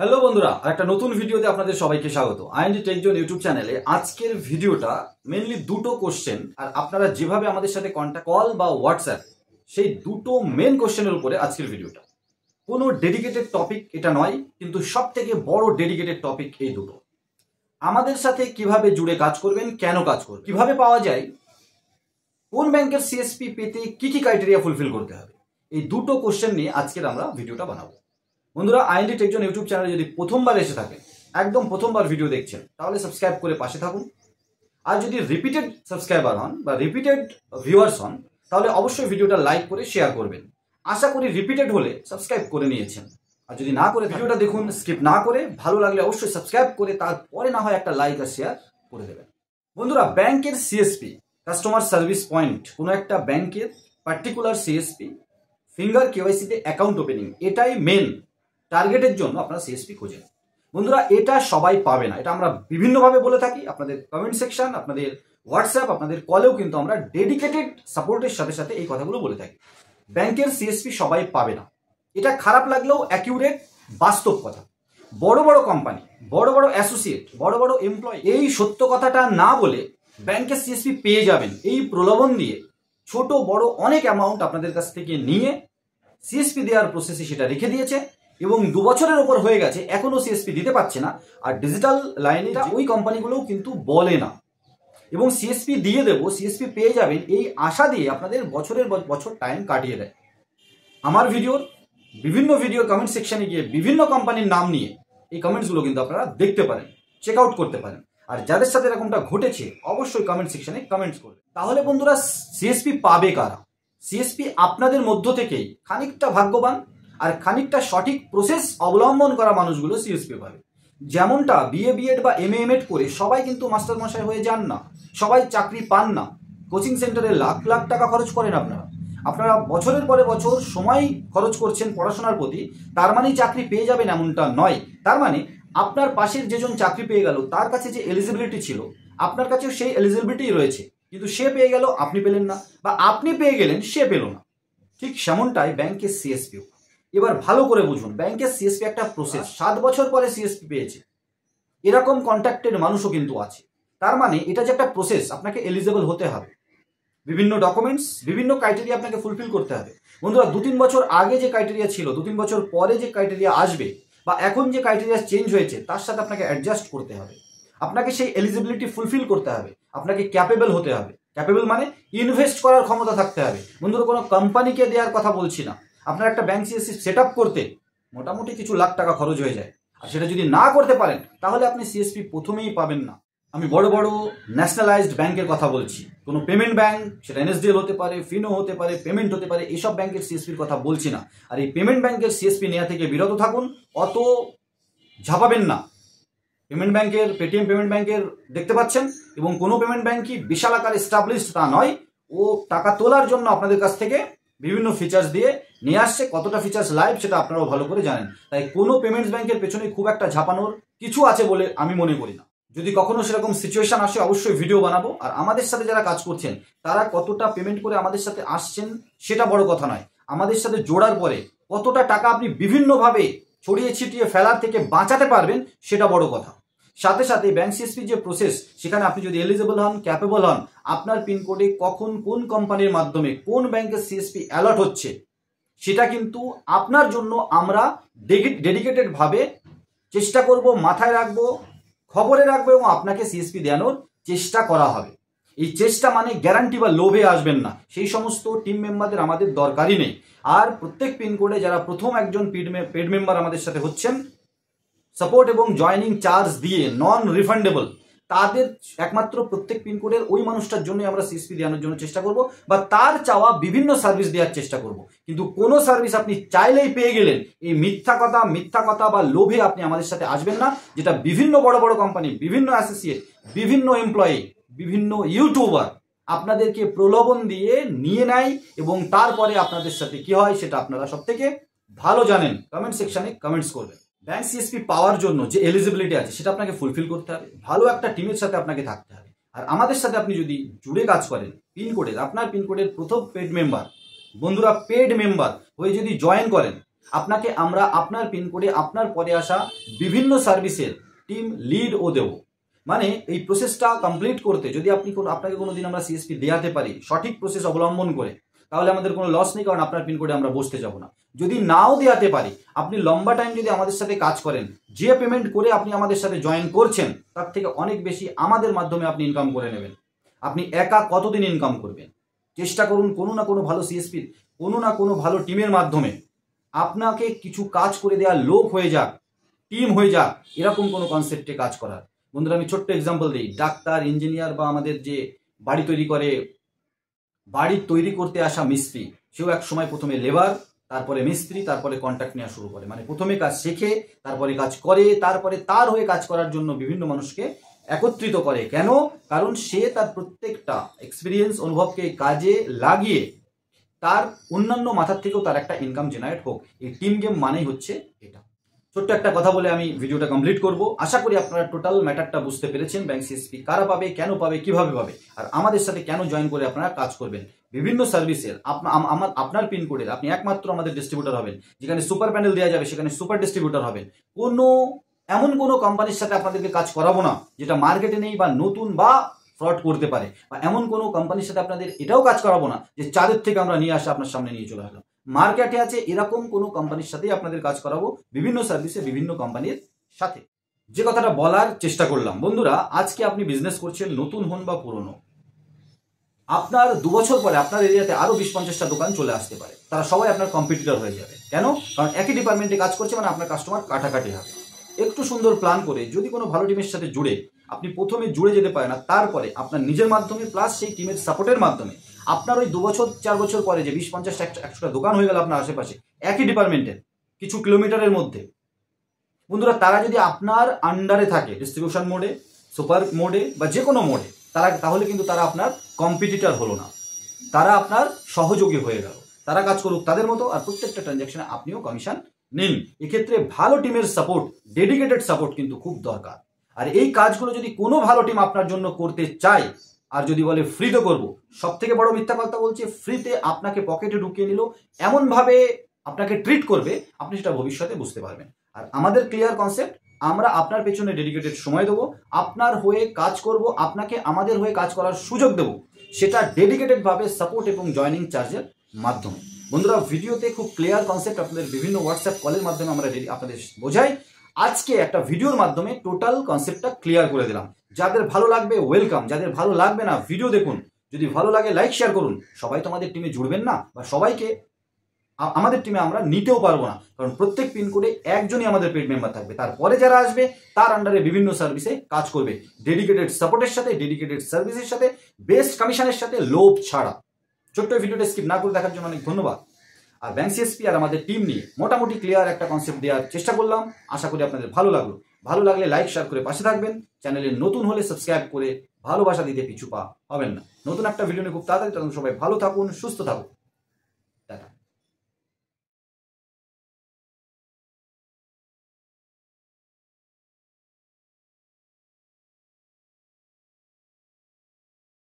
hello বন্ধুরা একটা নতুন ভিডিওতে আপনাদের সবাইকে স্বাগত আইএনডি টেকজন ইউটিউব চ্যানেলে আজকের ভিডিওটা মেনলি দুটো কোশ্চেন আর আপনারা যেভাবে আমাদের সাথে কন্ট্যাক্ট কল বা হোয়াটসঅ্যাপ সেই দুটো মেন কোশ্চেনের উপরে আজকের ভিডিওটা কোনো ডেডিকেটেড টপিক এটা নয় কিন্তু সব থেকে বড় ডেডিকেটেড টপিক এই দুটো আমাদের সাথে কিভাবে জুড়ে কাজ করবেন কেন কাজ করবেন কিভাবে পাওয়া যায় কোন ব্যাংকের সিএসপি পেতে কি কি ক্রাইটেরিয়া ফুলফিল করতে হবে এই দুটো কোশ্চেন নিয়ে আজকের আমরা ভিডিওটা বানাবো বন্ধুরা আইএনডি টেকজন ইউটিউব চ্যানেলে যদি প্রথমবার এসে থাকে একদম প্রথমবার ভিডিও দেখছেন তাহলে সাবস্ক্রাইব করে পাশে থাকুন আর যদি রিপিটেড সাবস্ক্রাইবার হন বা রিপিটেড ভিউয়ার্স হন তাহলে অবশ্যই ভিডিওটা লাইক করে শেয়ার করবেন আশা করি রিপিটেড হলে সাবস্ক্রাইব করে নিয়েছেন আর যদি না করে ভিডিওটা দেখুন স্কিপ না করে ভালো লাগলে অবশ্যই সাবস্ক্রাইব করে তারপরে না হয় একটা লাইক আর শেয়ার করে দেবেন বন্ধুরা ব্যাংকের সিএসপি কাস্টমার সার্ভিস পয়েন্ট কোনো একটা ব্যাংকের পার্টিকুলার সিএসপি ফিঙ্গার কেওয়াইসিতে অ্যাকাউন্ট ওপেনিং এটাই মেন টার্গেটের জন্য আপনারা সিএসপি খোঁজেন বন্ধুরা এটা সবাই পাবে না এটা আমরা বিভিন্নভাবে বলে থাকি আপনাদের কমেন্ট সেকশন আপনাদের হোয়াটসঅ্যাপ আপনাদের কলেও কিন্তু আমরা ডেডিকেটেড সাপোর্টের সাথে সাথে এই কথাগুলো বলে থাকি ব্যাংকের সিএসপি সবাই পাবে না এটা খারাপ লাগলেও অ্যাকিউরেট বাস্তব কথা বড় বড় কোম্পানি বড় বড় অ্যাসোসিয়েট বড় বড় এমপ্লয়ি এই সত্য কথাটা না বলে ব্যাংকের সিএসপি পেয়ে যাবেন এই প্রলোভন দিয়ে ছোট বড় অনেক অ্যামাউন্ট আপনাদের কাছ থেকে নিয়ে সিএসপি দেওয়ার প্রসেসে সেটা রেখে দিয়েছে এবং দু বছরের ওপর হয়ে গেছে এখনও সিএসপি দিতে পারছে না আর ডিজিটাল লাইনে ওই কোম্পানিগুলোও কিন্তু বলে না এবং সিএসপি দিয়ে দেবো সিএসপি পেয়ে যাবেন এই আশা দিয়ে আপনাদের বছরের বছর টাইম কাটিয়ে দেয় আমার ভিডিওর বিভিন্ন ভিডিও কমেন্ট সেকশানে গিয়ে বিভিন্ন কোম্পানির নাম নিয়ে এই কমেন্টসগুলো কিন্তু আপনারা দেখতে পারেন চেক আউট করতে পারেন আর যাদের সাথে এরকমটা ঘটেছে অবশ্যই কমেন্ট সেকশানে কমেন্টস করবেন তাহলে বন্ধুরা সিএসপি পাবে কারা সিএসপি আপনাদের মধ্য থেকেই খানিকটা ভাগ্যবান আর খানিকটা সঠিক প্রসেস অবলম্বন করা মানুষগুলো সিএসপি পাবে যেমনটা বিএ বিএড বা এম এম এড করে সবাই কিন্তু মাস্টারমশাই হয়ে যান না সবাই চাকরি পান না কোচিং সেন্টারে লাখ লাখ টাকা খরচ করেন আপনারা আপনারা বছরের পরে বছর সময় খরচ করছেন পড়াশোনার প্রতি তার মানেই চাকরি পেয়ে যাবেন এমনটা নয় তার মানে আপনার পাশের যেজন চাকরি পেয়ে গেল তার কাছে যে এলিজিবিলিটি ছিল আপনার কাছেও সেই এলিজিবিলিটি রয়েছে কিন্তু সে পেয়ে গেল আপনি পেলেন না বা আপনি পেয়ে গেলেন সে পেল না ঠিক সেমনটাই ব্যাংকের সিএসপিও এবার ভালো করে বুঝুন ব্যাংকের সিএসপি একটা প্রসেস সাত বছর পরে সিএসপি পেয়েছে এরকম কন্ট্যাক্টেড মানুষও কিন্তু আছে তার মানে এটা যে একটা প্রসেস আপনাকে এলিজেবল হতে হবে বিভিন্ন ডকুমেন্টস বিভিন্ন ক্রাইটেরিয়া আপনাকে ফুলফিল করতে হবে বন্ধুরা দু তিন বছর আগে যে ক্রাইটেরিয়া ছিল দু তিন বছর পরে যে ক্রাইটেরিয়া আসবে বা এখন যে ক্রাইটেরিয়া চেঞ্জ হয়েছে তার সাথে আপনাকে অ্যাডজাস্ট করতে হবে আপনাকে সেই এলিজিবিলিটি ফুলফিল করতে হবে আপনাকে ক্যাপেবল হতে হবে ক্যাপেবল মানে ইনভেস্ট করার ক্ষমতা থাকতে হবে বন্ধুরা কোনো কোম্পানিকে দেওয়ার কথা বলছি না আপনার একটা ব্যাংক সিএসসি সেট করতে মোটামুটি কিছু লাখ টাকা খরচ হয়ে যায় আর সেটা যদি না করতে পারেন তাহলে আপনি সিএসপি প্রথমেই পাবেন না আমি বড় বড় ন্যাশনালাইজড ব্যাংকের কথা বলছি কোনো পেমেন্ট ব্যাংক সেটা এনএসডিএল হতে পারে ফিনো হতে পারে পেমেন্ট হতে পারে এসব ব্যাংকের সিএসপির কথা বলছি না আর এই পেমেন্ট ব্যাংকের সিএসপি নেওয়া থেকে বিরত থাকুন অত ঝাঁপাবেন না পেমেন্ট ব্যাংকের পেটিএম পেমেন্ট ব্যাংকের দেখতে পাচ্ছেন এবং কোনো পেমেন্ট ব্যাংকই বিশাল আকার এস্টাবলিশড তা নয় ও টাকা তোলার জন্য আপনাদের কাছ থেকে বিভিন্ন ফিচার্স দিয়ে নিয়ে আসছে কতটা ফিচার্স লাইভ সেটা আপনারাও ভালো করে জানেন তাই কোনো পেমেন্টস ব্যাংকের পেছনে খুব একটা ঝাঁপানোর কিছু আছে বলে আমি মনে করি না যদি কখনো সেরকম সিচুয়েশন আসে অবশ্যই ভিডিও বানাবো আর আমাদের সাথে যারা কাজ করছেন তারা কতটা পেমেন্ট করে আমাদের সাথে আসছেন সেটা বড় কথা নয় আমাদের সাথে জোড়ার পরে কতটা টাকা আপনি বিভিন্নভাবে ছড়িয়ে ছিটিয়ে ফেলার থেকে বাঁচাতে পারবেন সেটা বড় কথা সাথে সাথে ব্যাংক সিএসপি যে প্রসেস সেখানে আপনি যদি এলিজেবল হন ক্যাপেবল হন আপনার পিনকোডে কখন কোন কোম্পানির মাধ্যমে কোন ব্যাংকের সিএসপি অ্যালার্ট হচ্ছে সেটা কিন্তু আপনার জন্য আমরা ডেডিকেটেডভাবে চেষ্টা করব মাথায় রাখবো খবরে রাখবো এবং আপনাকে সিএসপি দেওয়ানোর চেষ্টা করা হবে এই চেষ্টা মানে গ্যারান্টি বা লোভে আসবেন না সেই সমস্ত টিম মেম্বারদের আমাদের দরকারই নেই আর প্রত্যেক পিনকোডে যারা প্রথম একজন পেড মেম্বার আমাদের সাথে হচ্ছেন সাপোর্ট এবং জয়নিং চার্জ দিয়ে নন রিফান্ডেবল তাদের একমাত্র প্রত্যেক পিনকোডের ওই মানুষটার জন্যই আমরা সিএসপি দেওয়ানোর জন্য চেষ্টা করব বা তার চাওয়া বিভিন্ন সার্ভিস দেওয়ার চেষ্টা করব কিন্তু কোনো সার্ভিস আপনি চাইলেই পেয়ে গেলেন এই মিথ্যা কথা মিথ্যা কথা বা লোভে আপনি আমাদের সাথে আসবেন না যেটা বিভিন্ন বড় বড় কোম্পানি বিভিন্ন অ্যাসোসিয়েট বিভিন্ন এমপ্লয়ি বিভিন্ন ইউটিউবার আপনাদেরকে প্রলোভন দিয়ে নিয়ে নেয় এবং তারপরে আপনাদের সাথে কি হয় সেটা আপনারা সব থেকে ভালো জানেন কমেন্ট সেকশনে কমেন্টস করবেন ব্যাংক সিএসপি পাওয়ার জন্য যে এলিজিবিলিটি আছে সেটা আপনাকে ফুলফিল করতে হবে ভালো একটা টিমের সাথে আপনাকে থাকতে হবে আর আমাদের সাথে আপনি যদি জুড়ে কাজ করেন পিনকোডের আপনার পিনকোডের প্রথম পেড মেম্বার বন্ধুরা পেড মেম্বার হয়ে যদি জয়েন করেন আপনাকে আমরা আপনার পিনকোডে আপনার পরে আসা বিভিন্ন সার্ভিসের টিম লিড ও দেব মানে এই প্রসেসটা কমপ্লিট করতে যদি আপনি আপনাকে কোনো দিন আমরা সিএসপি দেওয়াতে পারি সঠিক প্রসেস অবলম্বন করে তাহলে আমাদের কোনো লস নেই কারণ আপনার পিনকোডে আমরা বসতে যাব না যদি নাও দেওয়াতে পারি আপনি লম্বা টাইম যদি আমাদের সাথে কাজ করেন যে পেমেন্ট করে আপনি আমাদের সাথে জয়েন করছেন তার থেকে অনেক বেশি আমাদের মাধ্যমে আপনি ইনকাম করে নেবেন আপনি একা কতদিন ইনকাম করবেন চেষ্টা করুন কোনো না কোনো ভালো সিএসপির কোনো না কোনো ভালো টিমের মাধ্যমে আপনাকে কিছু কাজ করে দেওয়া লোক হয়ে যাক টিম হয়ে যাক এরকম কোনো কনসেপ্টে কাজ করার বন্ধুরা আমি ছোট্ট এক্সাম্পল দিই ডাক্তার ইঞ্জিনিয়ার বা আমাদের যে বাড়ি তৈরি করে বাড়ি তৈরি করতে আসা মিস্ত্রি সেও এক সময় প্রথমে লেবার তারপরে মিস্ত্রি তারপরে কন্ট্রাক্ট নেওয়া শুরু করে মানে প্রথমে কাজ শেখে তারপরে কাজ করে তারপরে তার হয়ে কাজ করার জন্য বিভিন্ন মানুষকে একত্রিত করে কেন কারণ সে তার প্রত্যেকটা এক্সপিরিয়েন্স অনুভবকে কাজে লাগিয়ে তার অন্যান্য মাথার থেকেও তার একটা ইনকাম জেনারেট হোক এই টিম গেম মানেই হচ্ছে এটা ছোট্ট একটা কথা বলে আমি ভিডিওটা কমপ্লিট করব আশা করি আপনারা টোটাল ম্যাটারটা বুঝতে পেরেছেন ব্যাংক সিএসপি কারা পাবে কেন পাবে কিভাবে পাবে আর আমাদের সাথে কেন জয়েন করে আপনারা কাজ করবেন বিভিন্ন সার্ভিসের আমার আপনার পিনকোডের আপনি একমাত্র আমাদের ডিস্ট্রিবিউটার হবেন যেখানে সুপার প্যানেল দেওয়া যাবে সেখানে সুপার ডিস্ট্রিবিউটার হবেন কোনো এমন কোনো কোম্পানির সাথে আপনাদেরকে কাজ করাবো না যেটা মার্কেটে নেই বা নতুন বা ফ্রড করতে পারে বা এমন কোনো কোম্পানির সাথে আপনাদের এটাও কাজ করাবো না যে চাঁদের থেকে আমরা নিয়ে আসা আপনার সামনে নিয়ে চলে আসলাম মার্কেটে আছে এরকম কোনো কোম্পানির সাথেই আপনাদের কাজ করাবো বিভিন্ন সার্ভিসে বিভিন্ন কোম্পানির সাথে যে কথাটা বলার চেষ্টা করলাম বন্ধুরা আজকে আপনি বিজনেস করছেন নতুন হন বা পুরনো আপনার দু বছর পরে আপনার এরিয়াতে আরও বিশ পঞ্চাশটা দোকান চলে আসতে পারে তারা সবাই আপনার কম্পিটিটর হয়ে যাবে কেন কারণ একই ডিপার্টমেন্টে কাজ করছে মানে আপনার কাস্টমার কাটাকাটি হবে একটু সুন্দর প্ল্যান করে যদি কোনো ভালো টিমের সাথে জুড়ে আপনি প্রথমে জুড়ে যেতে পারেন আর তারপরে আপনার নিজের মাধ্যমে প্লাস সেই টিমের সাপোর্টের মাধ্যমে আপনার ওই দু বছর চার বছর পরে যে বিশ পঞ্চাশ একশোটা দোকান হয়ে গেল আপনার আশেপাশে একই ডিপার্টমেন্টের কিছু কিলোমিটারের মধ্যে বন্ধুরা তারা যদি আপনার আন্ডারে থাকে ডিস্ট্রিবিউশন মোডে সুপার মোডে বা যে কোনো মোডে তারা তাহলে কিন্তু তারা আপনার কম্পিটিটার হলো না তারা আপনার সহযোগী হয়ে গেল তারা কাজ করুক তাদের মতো আর প্রত্যেকটা ট্রানজ্যাকশনে আপনিও কমিশন নিন এক্ষেত্রে ভালো টিমের সাপোর্ট ডেডিকেটেড সাপোর্ট কিন্তু খুব দরকার আর এই কাজগুলো যদি কোনো ভালো টিম আপনার জন্য করতে চায় আর যদি বলে ফ্রিতে করব সব থেকে বড় মিথ্যা কথা বলছে ফ্রিতে আপনাকে পকেটে ঢুকিয়ে নিল এমনভাবে আপনাকে ট্রিট করবে আপনি সেটা ভবিষ্যতে বুঝতে পারবেন আর আমাদের ক্লিয়ার কনসেপ্ট আমরা আপনার পেছনে ডেডিকেটেড সময় দেবো আপনার হয়ে কাজ করব আপনাকে আমাদের হয়ে কাজ করার সুযোগ দেব সেটা ডেডিকেটেডভাবে সাপোর্ট এবং জয়নিং চার্জের মাধ্যমে বন্ধুরা ভিডিওতে খুব ক্লিয়ার কনসেপ্ট আপনাদের বিভিন্ন হোয়াটসঅ্যাপ কলের মাধ্যমে আমরা আপনাদের বোঝাই আজকে একটা ভিডিওর মাধ্যমে টোটাল কনসেপ্টটা ক্লিয়ার করে দিলাম যাদের ভালো লাগবে ওয়েলকাম যাদের ভালো লাগবে না ভিডিও দেখুন যদি ভালো লাগে লাইক শেয়ার করুন সবাই তো আমাদের টিমে জুড়বেন না বা সবাইকে আমাদের টিমে আমরা নিতেও পারবো না কারণ প্রত্যেক পিনকোডে একজনই আমাদের পেড মেম্বার থাকবে তারপরে যারা আসবে তার আন্ডারে বিভিন্ন সার্ভিসে কাজ করবে ডেডিকেটেড সাপোর্টের সাথে ডেডিকেটেড সার্ভিসের সাথে বেস্ট কমিশনের সাথে লোভ ছাড়া ছোট্ট ভিডিওটা স্কিপ না করে দেখার জন্য অনেক ধন্যবাদ আর ব্যাংক সিএসপি আর আমাদের টিম নিয়ে মোটামুটি ক্লিয়ার একটা কনসেপ্ট দেওয়ার চেষ্টা করলাম আশা করি আপনাদের ভালো লাগলো ভালো লাগলে লাইক শেয়ার করে পাশে থাকবেন চ্যানেলে নতুন হলে সাবস্ক্রাইব করে ভালোবাসা দিতে পিছু পা হবেন না নতুন একটা ভিডিও নিয়ে খুব তাড়াতাড়ি তখন সবাই ভালো থাকুন সুস্থ থাকুন